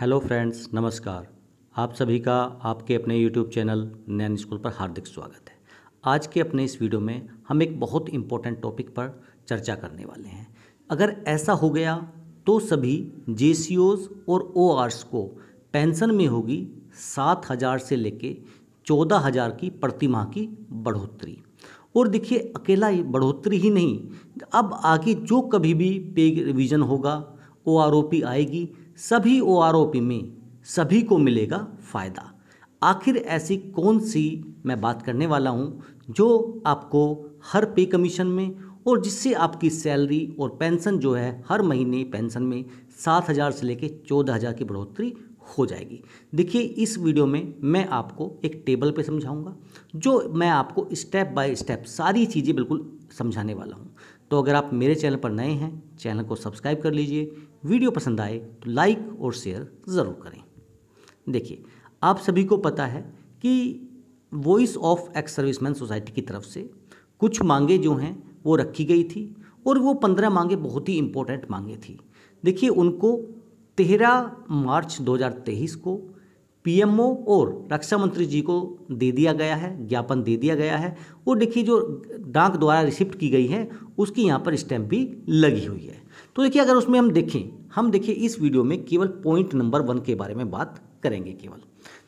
hello friends नमस्कार आप सभी का आपके अपने यूट्यूब चैनल नैन स्कूल पर हार्दिक स्वागत है आज के अपने इस वीडियो में हम एक बहुत इम्पोर्टेंट टॉपिक पर चर्चा करने वाले हैं अगर ऐसा हो गया तो सभी जे और ओ को पेंशन में होगी सात हज़ार से लेके चौदह हज़ार की प्रतिमाह की बढ़ोतरी और देखिए अकेला ही बढ़ोतरी ही नहीं अब आगे जो कभी भी पे रिविज़न होगा ओ आएगी सभी ओ आर ओ पी में सभी को मिलेगा फ़ायदा आखिर ऐसी कौन सी मैं बात करने वाला हूँ जो आपको हर पे कमीशन में और जिससे आपकी सैलरी और पेंशन जो है हर महीने पेंशन में सात हज़ार से लेकर चौदह हज़ार की बढ़ोतरी हो जाएगी देखिए इस वीडियो में मैं आपको एक टेबल पे समझाऊंगा जो मैं आपको स्टेप बाय स्टेप सारी चीज़ें बिल्कुल समझाने वाला हूँ तो अगर आप मेरे चैनल पर नए हैं चैनल को सब्सक्राइब कर लीजिए वीडियो पसंद आए तो लाइक और शेयर ज़रूर करें देखिए आप सभी को पता है कि voice of ex serviceman society की तरफ से कुछ मांगे जो हैं वो रखी गई थी और वो पंद्रह मांगे बहुत ही इम्पोर्टेंट मांगे थी देखिए उनको तेरह मार्च 2023 को पीएमओ और रक्षा मंत्री जी को दे दिया गया है ज्ञापन दे दिया गया है और देखिए जो डाक द्वारा रिसिप्ट की गई है उसकी यहाँ पर स्टैम्प भी लगी हुई है तो देखिए अगर उसमें हम देखें हम देखिए इस वीडियो में केवल पॉइंट नंबर वन के बारे में बात करेंगे केवल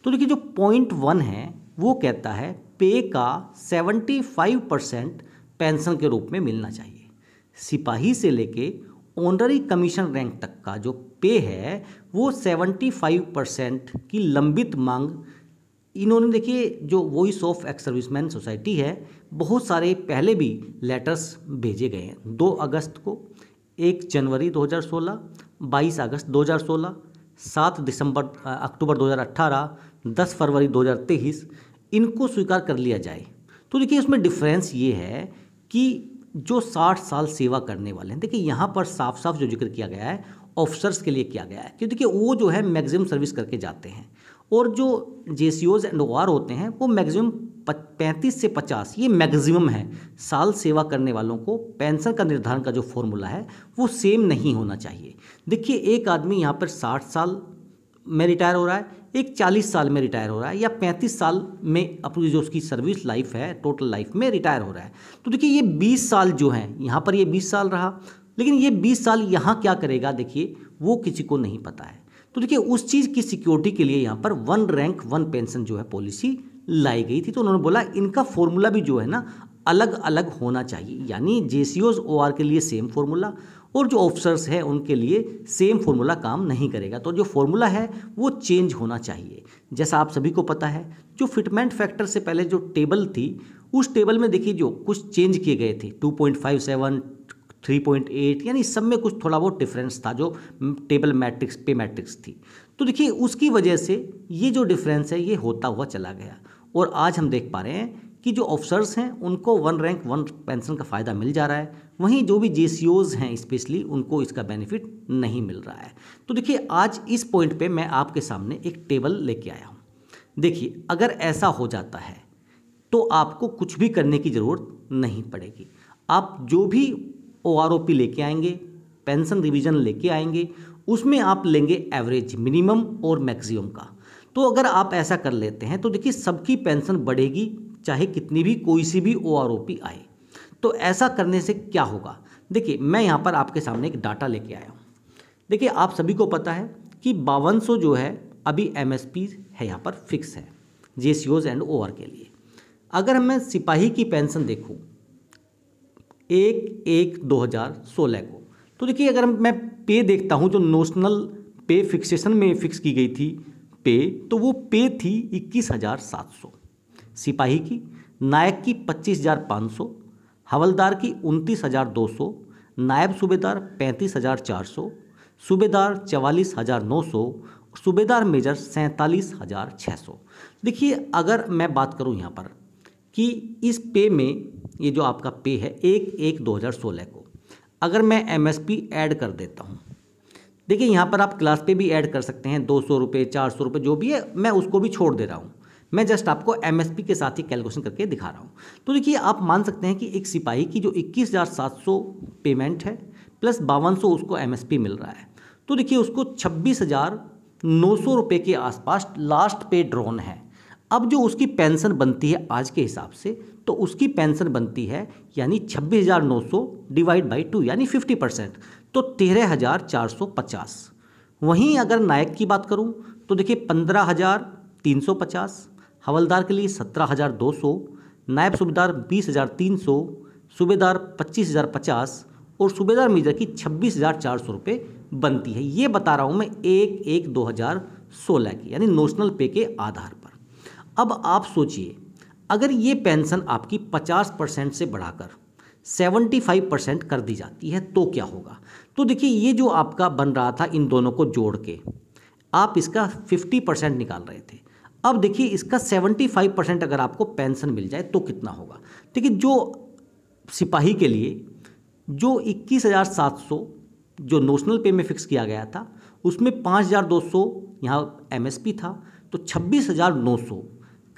तो देखिए जो पॉइंट वन है वो कहता है पे का सेवेंटी फाइव परसेंट पेंशन के रूप में मिलना चाहिए सिपाही से लेके ऑनरी कमीशन रैंक तक का जो पे है वो सेवेंटी फाइव परसेंट की लंबित मांग इन्होंने देखिए जो voice of ex serviceman society है बहुत सारे पहले भी लेटर्स भेजे गए हैं दो अगस्त को एक जनवरी 2016, 22 अगस्त 2016, 7 दिसंबर अक्टूबर 2018, 10 फरवरी 2023 इनको स्वीकार कर लिया जाए तो देखिए इसमें डिफरेंस ये है कि जो 60 साल सेवा करने वाले हैं देखिए यहाँ पर साफ साफ जो जिक्र किया गया है ऑफिसर्स के लिए किया गया है क्योंकि देखिए वो जो है मैक्सिमम सर्विस करके जाते हैं और जो जे सी ओज एंड ओ आर होते हैं वो मैक्सिमम पैंतीस से पचास ये मैक्सिमम है साल सेवा करने वालों को पेंशन का निर्धारण का जो फॉर्मूला है वो सेम नहीं होना चाहिए देखिए एक आदमी यहाँ पर साठ साल में रिटायर हो रहा है एक चालीस साल में रिटायर हो रहा है या पैंतीस साल में अपनी जो उसकी सर्विस लाइफ है टोटल लाइफ में रिटायर हो रहा है तो देखिए ये बीस साल जो हैं यहाँ पर ये बीस साल रहा लेकिन ये बीस साल यहाँ क्या करेगा देखिए वो किसी को नहीं पता है तो देखिए उस चीज़ की सिक्योरिटी के लिए यहाँ पर वन रैंक वन पेंशन जो है पॉलिसी लाई गई थी तो उन्होंने बोला इनका फॉर्मूला भी जो है ना अलग अलग होना चाहिए यानी जे सी ओज ओ आर के लिए सेम फॉर्मूला और जो ऑफिसर्स हैं उनके लिए सेम फॉर्मूला काम नहीं करेगा तो जो फॉर्मूला है वो चेंज होना चाहिए जैसा आप सभी को पता है जो फिटमेंट फैक्टर से पहले जो टेबल थी उस टेबल में देखिए जो कुछ चेंज किए गए थे 2.57 3.8 यानी सब में कुछ थोड़ा बहुत डिफरेंस था जो टेबल मैट्रिक्स पे मैट्रिक्स थी तो देखिए उसकी वजह से ये जो डिफरेंस है ये होता हुआ चला गया और आज हम देख पा रहे हैं कि जो ऑफिसर्स हैं उनको वन रैंक वन पेंशन का फ़ायदा मिल जा रहा है वहीं जो भी जे हैं स्पेशली उनको इसका बेनिफिट नहीं मिल रहा है तो देखिए आज इस पॉइंट पे मैं आपके सामने एक टेबल लेके आया हूँ देखिए अगर ऐसा हो जाता है तो आपको कुछ भी करने की ज़रूरत नहीं पड़ेगी आप जो भी ओ आर ओ पी लेके आएंगे पेंशन रिविज़न लेके आएंगे उसमें आप लेंगे एवरेज मिनिमम और मैक्सिमम का तो अगर आप ऐसा कर लेते हैं तो देखिए सबकी पेंशन बढ़ेगी चाहे कितनी भी कोई सी भी ओ आए तो ऐसा करने से क्या होगा देखिए मैं यहाँ पर आपके सामने एक डाटा लेके आया हूँ देखिए आप सभी को पता है कि बावन जो है अभी एम है यहाँ पर फिक्स है जे एंड ओ के लिए अगर मैं सिपाही की पेंशन देखूँ एक एक दो हज़ार सोलह को तो देखिए अगर मैं पे देखता हूँ जो नोशनल पे फिक्सेशन में फिक्स की गई थी पे तो वो पे थी इक्कीस हजार सात सौ सिपाही की नायक की पच्चीस हजार पाँच सौ हवलदार की उनतीस हजार दो सौ नायब सूबेदार पैंतीस हजार चार सौ सूबेदार चवालीस हजार नौ सौ सूबेदार मेजर सैंतालीस हजार छः सौ देखिए अगर मैं बात करूँ यहाँ पर कि इस पे में ये जो आपका पे है एक एक दो हज़ार सोलह को अगर मैं एमएसपी ऐड कर देता हूँ देखिए यहाँ पर आप क्लास पे भी ऐड कर सकते हैं दो सौ रुपये चार सौ रुपये जो भी है मैं उसको भी छोड़ दे रहा हूँ मैं जस्ट आपको एम के साथ ही कैलकुलेशन करके दिखा रहा हूँ तो देखिए आप मान सकते हैं कि एक सिपाही की जो इक्कीस पेमेंट है प्लस बावन उसको एम मिल रहा है तो देखिए उसको छब्बीस हज़ार नौ सौ रुपये के आसपास लास्ट पे ड्रोन है अब जो उसकी पेंशन बनती है आज के हिसाब से तो उसकी पेंशन बनती है यानी छब्बीस हज़ार नौ सौ डिवाइड बाई टू यानी फिफ्टी परसेंट तो तेरह हज़ार चार सौ पचास वहीं अगर नायक की बात करूं तो देखिए पंद्रह हज़ार तीन सौ पचास हवलदार के लिए सत्रह हज़ार दो सौ नायब सूबेदार बीस हज़ार तीन सौ सूबेदार पच्चीस हज़ार पचास और सूबेदार मेजर की छब्बीस हज़ार चार सौ रुपये बनती है ये बता रहा हूँ मैं एक एक दो हज़ार सोलह की यानी नोशनल पे के आधार पर अब आप सोचिए अगर ये पेंशन आपकी 50 परसेंट से बढ़ाकर 75 परसेंट कर दी जाती है तो क्या होगा तो देखिए ये जो आपका बन रहा था इन दोनों को जोड़ के आप इसका 50 परसेंट निकाल रहे थे अब देखिए इसका 75 परसेंट अगर आपको पेंशन मिल जाए तो कितना होगा देखिए जो सिपाही के लिए जो इक्कीस हज़ार सात सौ जो नोशनल पे में फिक्स किया गया था उसमें पाँच हज़ार दो सौ यहाँ एम था तो छब्बीस हज़ार नौ सौ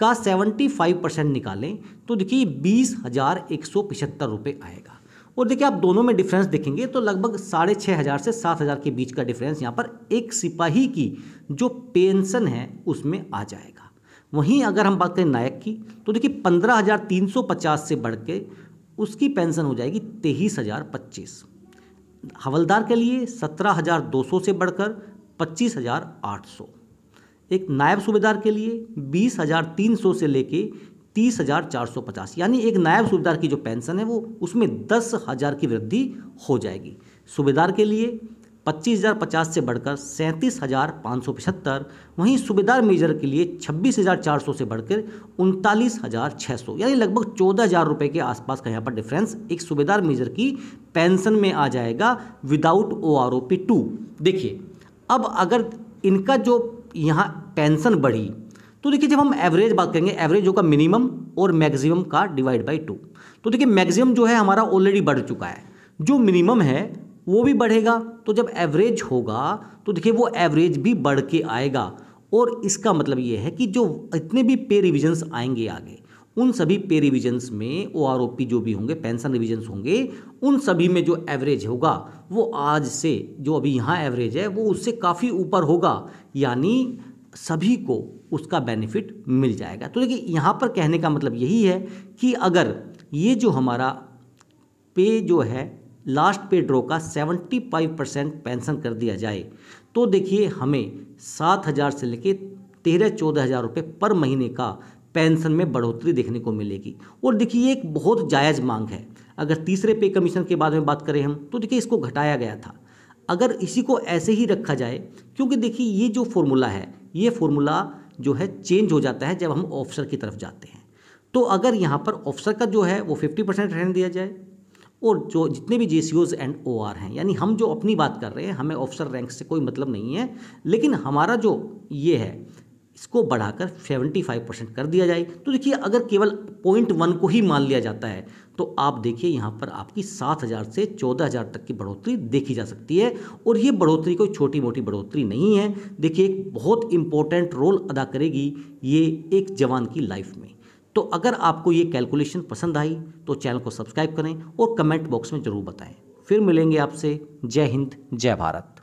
का 75 परसेंट निकालें तो देखिए बीस हज़ार एक सौ पिछहत्तर रुपये आएगा और देखिए आप दोनों में डिफरेंस देखेंगे तो लगभग साढ़े छः हज़ार से सात हज़ार के बीच का डिफरेंस यहाँ पर एक सिपाही की जो पेंशन है उसमें आ जाएगा वहीं अगर हम बात करें नायक की तो देखिए पंद्रह हज़ार तीन सौ पचास से बढ़ के उसकी पेंशन हो जाएगी तेईस हज़ार पच्चीस हवलदार के लिए सत्रह हज़ार दो सौ से बढ़कर पच्चीस हज़ार आठ सौ एक नायब सूबेदार के लिए बीस हज़ार तीन सौ से लेके तीस हज़ार चार सौ पचास यानी एक नायब सूबेदार की जो पेंशन है वो उसमें दस हज़ार की वृद्धि हो जाएगी सूबेदार के लिए पच्चीस हज़ार पचास से बढ़कर सैंतीस हज़ार पाँच सौ पचहत्तर वहीं सूबेदार मेजर के लिए छब्बीस हज़ार चार सौ से बढ़कर उनतालीस हज़ार छः सौ यानी लगभग चौदह हज़ार रुपये के आसपास का यहाँ पर डिफरेंस एक सूबेदार मेजर की पेंशन में आ जाएगा without O R O P two देखिए अब अगर इनका जो यहाँ पेंशन बढ़ी तो देखिए जब हम एवरेज बात करेंगे एवरेज होगा मिनिमम और मैक्सिमम का डिवाइड बाई टू तो देखिए मैक्सिमम जो है हमारा ऑलरेडी बढ़ चुका है जो मिनिमम है वो भी बढ़ेगा तो जब एवरेज होगा तो देखिए वो एवरेज भी बढ़ के आएगा और इसका मतलब ये है कि जो इतने भी पे रिविजन्स आएंगे आगे उन सभी पे रिविजन्स में ओ आर ओ पी जो भी होंगे पेंशन रिविजन्स होंगे उन सभी में जो एवरेज होगा वो आज से जो अभी यहाँ एवरेज है वो उससे काफ़ी ऊपर होगा यानी सभी को उसका बेनिफिट मिल जाएगा तो देखिए यहाँ पर कहने का मतलब यही है कि अगर ये जो हमारा पे जो है लास्ट पे ड्रॉ का 75 परसेंट पेंशन कर दिया जाए तो देखिए हमें सात हज़ार से लेके तेरह चौदह हज़ार रुपये पर महीने का पेंशन में बढ़ोतरी देखने को मिलेगी और देखिए ये एक बहुत जायज़ मांग है अगर तीसरे पे कमीशन के बारे में बात करें हम तो देखिए इसको घटाया गया था अगर इसी को ऐसे ही रखा जाए क्योंकि देखिए ये जो फॉर्मूला है ये फॉर्मूला जो है चेंज हो जाता है जब हम ऑफिसर की तरफ जाते हैं तो अगर यहाँ पर ऑफिसर का जो है वो फिफ्टी परसेंट रहने दिया जाए और जो जितने भी जे एंड ओ हैं यानी हम जो अपनी बात कर रहे हैं हमें ऑफिसर रैंक से कोई मतलब नहीं है लेकिन हमारा जो ये है इसको बढ़ाकर 75 परसेंट कर दिया जाए तो देखिए अगर केवल पॉइंट वन को ही मान लिया जाता है तो आप देखिए यहाँ पर आपकी सात हज़ार से चौदह हज़ार तक की बढ़ोतरी देखी जा सकती है और ये बढ़ोतरी कोई छोटी मोटी बढ़ोतरी नहीं है देखिए एक बहुत इंपॉर्टेंट रोल अदा करेगी ये एक जवान की लाइफ में तो अगर आपको ये कैलकुलेशन पसंद आई तो चैनल को सब्सक्राइब करें और कमेंट बॉक्स में ज़रूर बताएँ फिर मिलेंगे आपसे जय हिंद जय भारत